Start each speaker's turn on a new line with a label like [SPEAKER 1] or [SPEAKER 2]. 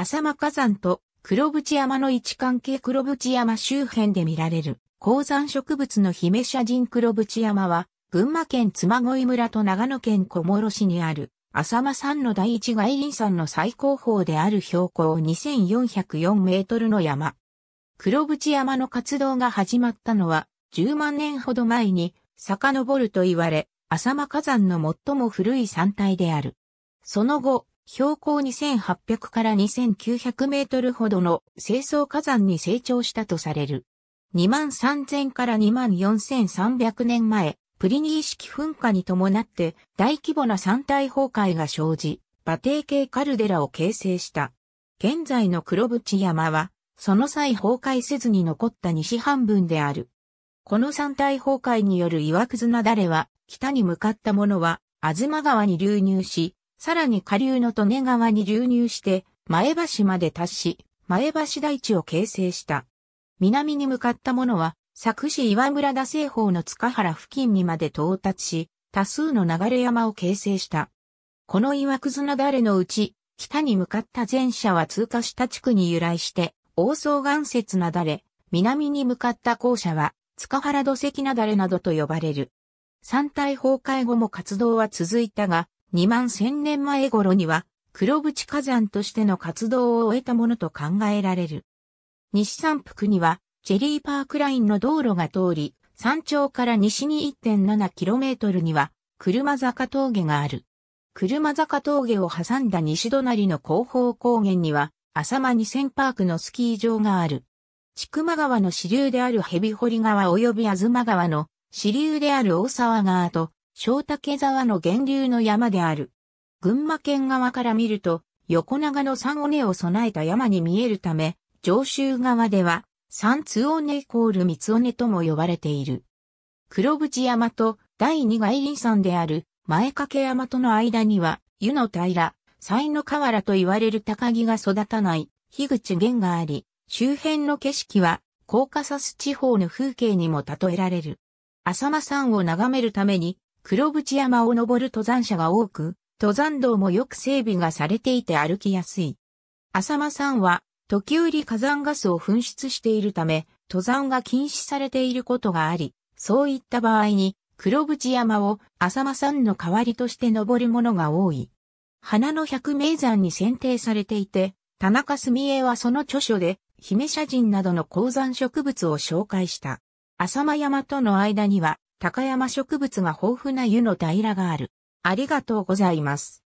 [SPEAKER 1] 浅間火山と黒淵山の位置関係黒淵山周辺で見られる高山植物の姫社人黒淵山は群馬県嬬恋村と長野県小諸市にある浅間山の第一外輪山の最高峰である標高2404メートルの山。黒淵山の活動が始まったのは10万年ほど前に遡ると言われ、浅間火山の最も古い山体である。その後、標高2800から2900メートルほどの清掃火山に成長したとされる。23000から24300年前、プリニー式噴火に伴って大規模な山体崩壊が生じ、馬蹄系カルデラを形成した。現在の黒淵山は、その際崩壊せずに残った西半分である。この山体崩壊による岩屑なだれは、北に向かったものは、東川に流入し、さらに下流の利根川に流入して、前橋まで達し、前橋台地を形成した。南に向かったものは、佐久市岩村田西方の塚原付近にまで到達し、多数の流れ山を形成した。この岩くずなだれのうち、北に向かった前者は通過した地区に由来して、大層岩節なだれ、南に向かった後者は、塚原土石なだれなどと呼ばれる。山体崩壊後も活動は続いたが、2万1000年前頃には黒淵火山としての活動を終えたものと考えられる。西山腹にはチェリーパークラインの道路が通り、山頂から西に 1.7km には車坂峠がある。車坂峠を挟んだ西隣の後方高原には浅間2000パークのスキー場がある。千曲川の支流である蛇堀川及び東川の支流である大沢川と小竹沢の源流の山である。群馬県側から見ると、横長の三尾根を備えた山に見えるため、上州側では、三津尾根イコール三尾根とも呼ばれている。黒淵山と第二外輪山である前掛山との間には、湯の平、西の河原と言われる高木が育たない、樋口源があり、周辺の景色は、コーカサス地方の風景にも例えられる。浅間山を眺めるために、黒淵山を登る登山者が多く、登山道もよく整備がされていて歩きやすい。浅間山は、時折火山ガスを噴出しているため、登山が禁止されていることがあり、そういった場合に、黒淵山を浅間山の代わりとして登る者が多い。花の百名山に選定されていて、田中澄江はその著書で、姫社人などの鉱山植物を紹介した。浅間山との間には、高山植物が豊富な湯の平がある。ありがとうございます。